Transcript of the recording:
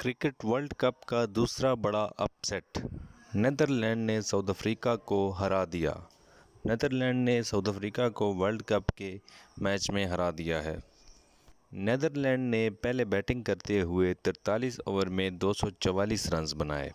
cricket world cup का दूसरा बड़ा अपसेट नदरलैंड ने साउथ अफ्रीका को हरा दिया नदरलैंड ने साउथ अफ्रीका को वर्ल्ड कप के मैच में हरा दिया है नदरलैंड ने पहले बैटिंग करते हुए 43 ओवर में 244 रन्स बनाए